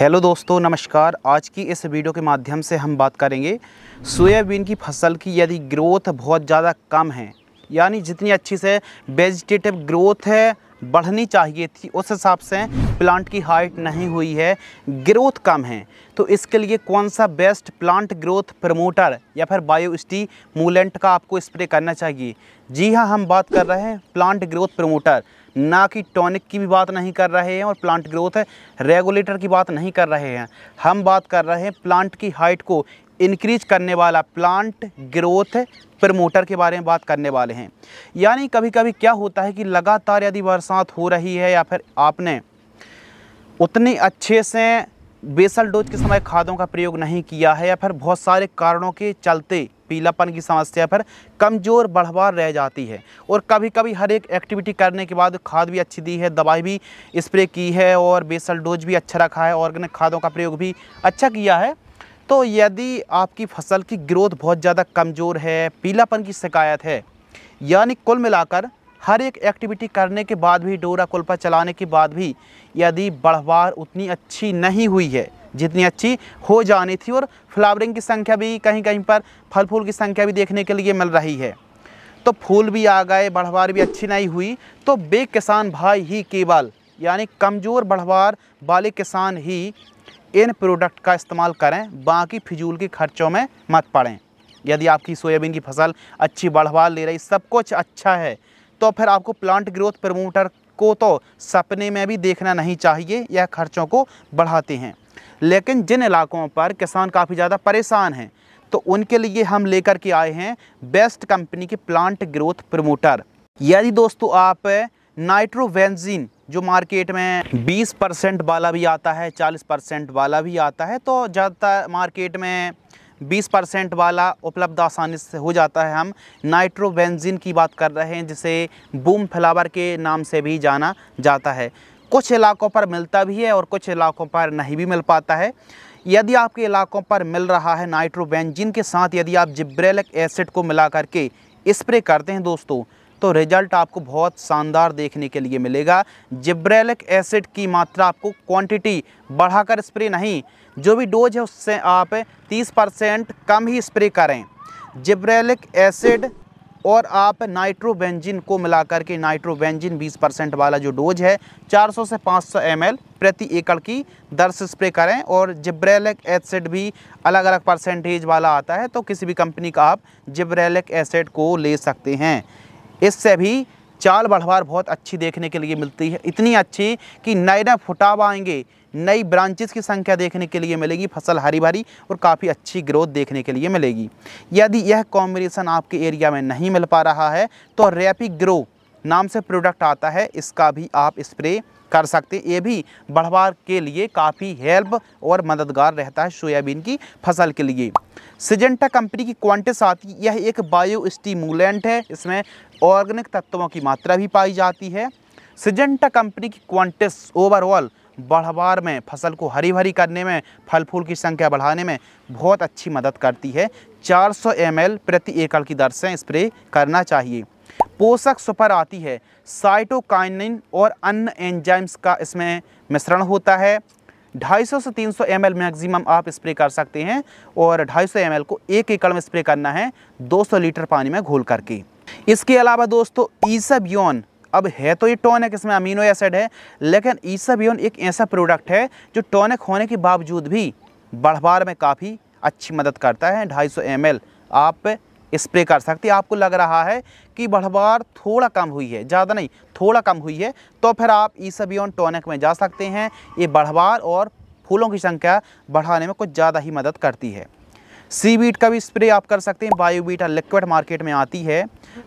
hello दोस्तों नमस्कार आज की इस वीडियो के माध्यम से हम बात करेंगे सोयाबीन की फसल की यदि ग्रोथ बहुत ज़्यादा कम है यानी जितनी अच्छी से वेजिटेटिव ग्रोथ है बढ़नी चाहिए थी उस हिसाब से प्लांट की हाइट नहीं हुई है ग्रोथ कम है तो इसके लिए कौन सा बेस्ट प्लांट ग्रोथ प्रमोटर या फिर बायोस्टी मूलेंट का आपको स्प्रे करना चाहिए जी हाँ हम बात कर रहे हैं प्लांट ग्रोथ प्रमोटर ना कि टॉनिक की भी बात नहीं कर रहे हैं और प्लांट ग्रोथ रेगुलेटर की बात नहीं कर रहे हैं हम बात कर रहे हैं प्लांट की हाइट को इंक्रीज करने वाला प्लांट ग्रोथ प्रमोटर के बारे में बात करने वाले हैं यानी कभी कभी क्या होता है कि लगातार यदि बरसात हो रही है या फिर आपने उतनी अच्छे से बेसल डोज के समय खादों का प्रयोग नहीं किया है या फिर बहुत सारे कारणों के चलते पीलापन की समस्या पर कमज़ोर बढ़वार रह जाती है और कभी कभी हर एक एक्टिविटी करने के बाद खाद भी अच्छी दी है दवाई भी स्प्रे की है और बेसल डोज भी अच्छा रखा है ऑर्गेनिक खादों का प्रयोग भी अच्छा किया है तो यदि आपकी फसल की ग्रोथ बहुत ज़्यादा कमज़ोर है पीलापन की शिकायत है यानी कुल मिलाकर हर एक एक्टिविटी करने के बाद भी डोरा कुल्पा चलाने के बाद भी यदि बढ़वार उतनी अच्छी नहीं हुई है जितनी अच्छी हो जानी थी और फ्लावरिंग की संख्या भी कहीं कहीं पर फल फूल की संख्या भी देखने के लिए मिल रही है तो फूल भी आ गए बढ़वार भी अच्छी नहीं हुई तो बे किसान भाई ही केवल यानी कमज़ोर बढ़वार वाले किसान ही इन प्रोडक्ट का इस्तेमाल करें बाकी फिजूल के खर्चों में मत पड़ें यदि आपकी सोयाबीन की फसल अच्छी बढ़वा ले रही सब कुछ अच्छा है तो फिर आपको प्लांट ग्रोथ प्रमोटर को तो सपने में भी देखना नहीं चाहिए यह खर्चों को बढ़ाते हैं लेकिन जिन इलाकों पर किसान काफ़ी ज़्यादा परेशान हैं तो उनके लिए हम लेकर के आए हैं बेस्ट कंपनी के प्लांट ग्रोथ प्रमोटर यदि दोस्तों आप नाइट्रोवेंजिन जो मार्केट में 20 परसेंट वाला भी आता है 40 परसेंट वाला भी आता है तो ज़्यादातर मार्केट में 20 परसेंट वाला उपलब्ध आसानी से हो जाता है हम नाइट्रोबेंजिन की बात कर रहे हैं जिसे बूम फ्लावर के नाम से भी जाना जाता है कुछ इलाकों पर मिलता भी है और कुछ इलाकों पर नहीं भी मिल पाता है यदि आपके इलाकों पर मिल रहा है नाइट्रोबेंजिन के साथ यदि आप जिब्रेलिक एसिड को मिला करके स्प्रे करते हैं दोस्तों तो रिजल्ट आपको बहुत शानदार देखने के लिए मिलेगा जिब्रेलिक एसिड की मात्रा आपको क्वांटिटी बढ़ाकर स्प्रे नहीं जो भी डोज है उससे आप 30 परसेंट कम ही स्प्रे करें जिब्रेलिक एसिड और आप नाइट्रोबेंजिन को मिलाकर के नाइट्रोबेंजिन 20 परसेंट वाला जो डोज है 400 से 500 सौ प्रति एकड़ की दर से स्प्रे करें और जिब्रेलिक एसिड भी अलग अलग परसेंटेज वाला आता है तो किसी भी कंपनी का आप जिब्रेलिक एसिड को ले सकते हैं इससे भी चाल बढ़वार बहुत अच्छी देखने के लिए मिलती है इतनी अच्छी कि नए नए फुटाव आएंगे नई ब्रांचेस की संख्या देखने के लिए मिलेगी फसल हरी भरी और काफ़ी अच्छी ग्रोथ देखने के लिए मिलेगी यदि यह कॉम्बिनेसन आपके एरिया में नहीं मिल पा रहा है तो रैपिक ग्रो नाम से प्रोडक्ट आता है इसका भी आप स्प्रे कर सकते ये भी बढ़वार के लिए काफ़ी हेल्प और मददगार रहता है सोयाबीन की फसल के लिए सिजेंटा कंपनी की क्वांटिस आती यह एक बायो स्टीमूलेंट है इसमें ऑर्गेनिक तत्वों की मात्रा भी पाई जाती है सिजेंटा कंपनी की क्वांटिस ओवरऑल बढ़वार में फसल को हरी भरी करने में फल फूल की संख्या बढ़ाने में बहुत अच्छी मदद करती है 400 सौ प्रति एकड़ की दर से स्प्रे करना चाहिए पोषक सुपर आती है साइटोकाइनिन और अन्य एंजाइम्स का इसमें मिश्रण होता है 250 से 300 सौ मैक्सिमम आप स्प्रे कर सकते हैं और 250 सौ को एक एकड़ में स्प्रे करना है 200 लीटर पानी में घोल करके इसके अलावा दोस्तों ईसब योन अब है तो ये टॉनिक इसमें अमीनो एसिड है लेकिन योन एक ऐसा प्रोडक्ट है जो टॉनिक होने के बावजूद भी बढ़वार में काफ़ी अच्छी मदद करता है ढाई सौ आप स्प्रे कर सकते हैं आपको लग रहा है कि बढ़वार थोड़ा कम हुई है ज़्यादा नहीं थोड़ा कम हुई है तो फिर आप ईसबियन टॉनिक में जा सकते हैं ये बढ़वार और फूलों की संख्या बढ़ाने में कुछ ज़्यादा ही मदद करती है सी बीट का भी स्प्रे आप कर सकते हैं बायोबीट और लिक्विड मार्केट में आती है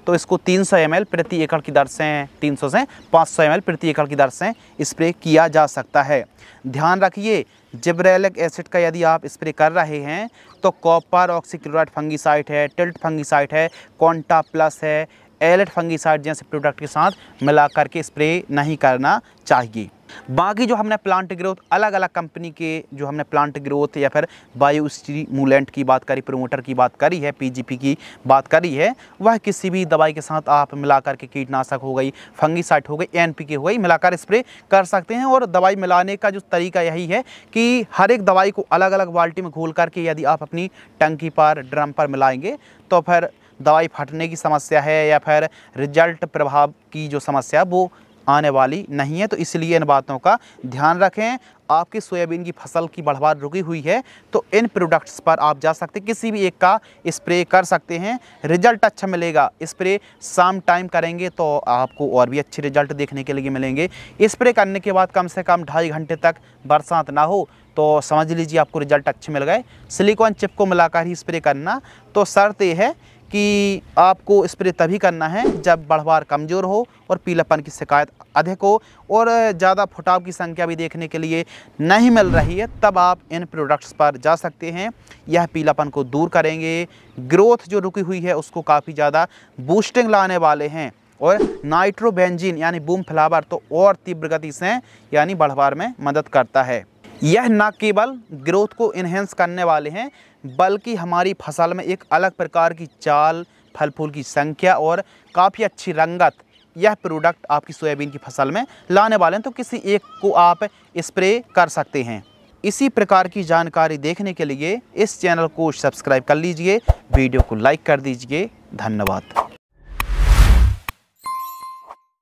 तो इसको 300 सौ प्रति एकड़ की दर से 300 से 500 सौ प्रति एकड़ की दर से स्प्रे किया जा सकता है ध्यान रखिए जिब्रेलिक एसिड का यदि आप स्प्रे कर रहे हैं तो कॉपर ऑक्सीक्लोराइड फंगीसाइट है टिल्ट फंगीसाइट है कॉन्टा प्लस है एलेट फंगीसाइड जैसे प्रोडक्ट के साथ मिला करके स्प्रे नहीं करना चाहिए बाकी जो हमने प्लांट ग्रोथ अलग अलग कंपनी के जो हमने प्लांट ग्रोथ या फिर बायो स्टीमूलेंट की बात करी प्रोमोटर की बात करी है पीजीपी की बात करी है वह किसी भी दवाई के साथ आप मिला करके कीटनाशक हो गई फंगीसाइट हो गई एन हो गई मिलाकर स्प्रे कर सकते हैं और दवाई मिलाने का जो तरीका यही है कि हर एक दवाई को अलग अलग बाल्टी में घोल करके यदि आप अपनी टंकी पर ड्रम पर मिलाएंगे तो फिर दवाई फटने की समस्या है या फिर रिजल्ट प्रभाव की जो समस्या वो आने वाली नहीं है तो इसलिए इन बातों का ध्यान रखें आपकी सोयाबीन की फसल की बढ़वार रुकी हुई है तो इन प्रोडक्ट्स पर आप जा सकते हैं किसी भी एक का स्प्रे कर सकते हैं रिजल्ट अच्छा मिलेगा स्प्रे शाम टाइम करेंगे तो आपको और भी अच्छे रिजल्ट देखने के लिए मिलेंगे स्प्रे करने के बाद कम से कम ढाई घंटे तक बरसात ना हो तो समझ लीजिए आपको रिजल्ट अच्छे मिल गए सिलिकॉन चिप को मिलाकर ही स्प्रे करना तो शर्त यह है कि आपको स्प्रे तभी करना है जब बढ़वार कमज़ोर हो और पीलापन की शिकायत अधिक हो और ज़्यादा फुटाव की संख्या भी देखने के लिए नहीं मिल रही है तब आप इन प्रोडक्ट्स पर जा सकते हैं यह पीलापन को दूर करेंगे ग्रोथ जो रुकी हुई है उसको काफ़ी ज़्यादा बूस्टिंग लाने वाले हैं और नाइट्रोबेंजिन यानी बूम फ्लावर तो और तीव्र गति से यानी बढ़वार में मदद करता है यह न केवल ग्रोथ को इन्हेंस करने वाले हैं बल्कि हमारी फसल में एक अलग प्रकार की चाल फल फूल की संख्या और काफ़ी अच्छी रंगत यह प्रोडक्ट आपकी सोयाबीन की फसल में लाने वाले हैं तो किसी एक को आप स्प्रे कर सकते हैं इसी प्रकार की जानकारी देखने के लिए इस चैनल को सब्सक्राइब कर लीजिए वीडियो को लाइक कर दीजिए धन्यवाद